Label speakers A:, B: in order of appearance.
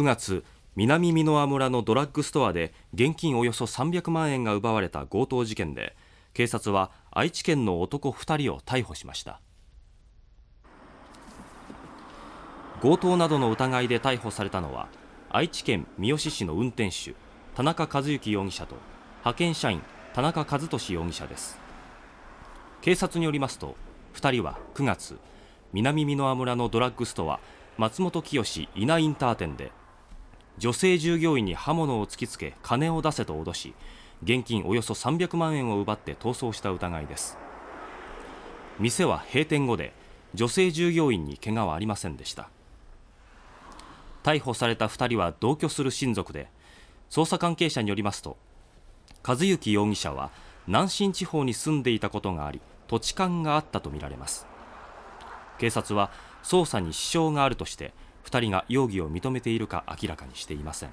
A: 9月南箕輪村のドラッグストアで現金およそ300万円が奪われた強盗事件で警察は愛知県の男2人を逮捕しました強盗などの疑いで逮捕されたのは愛知県三好市の運転手田中和幸容疑者と派遣社員田中和俊容疑者です警察によりますと2人は9月南箕輪村のドラッグストア松本清稲インター店で女性従業員に刃物を突きつけ金を出せと脅し現金およそ300万円を奪って逃走した疑いです店は閉店後で女性従業員に怪我はありませんでした逮捕された2人は同居する親族で捜査関係者によりますと和幸容疑者は南信地方に住んでいたことがあり土地勘があったとみられます警察は捜査に支障があるとして2人が容疑を認めているか明らかにしていません。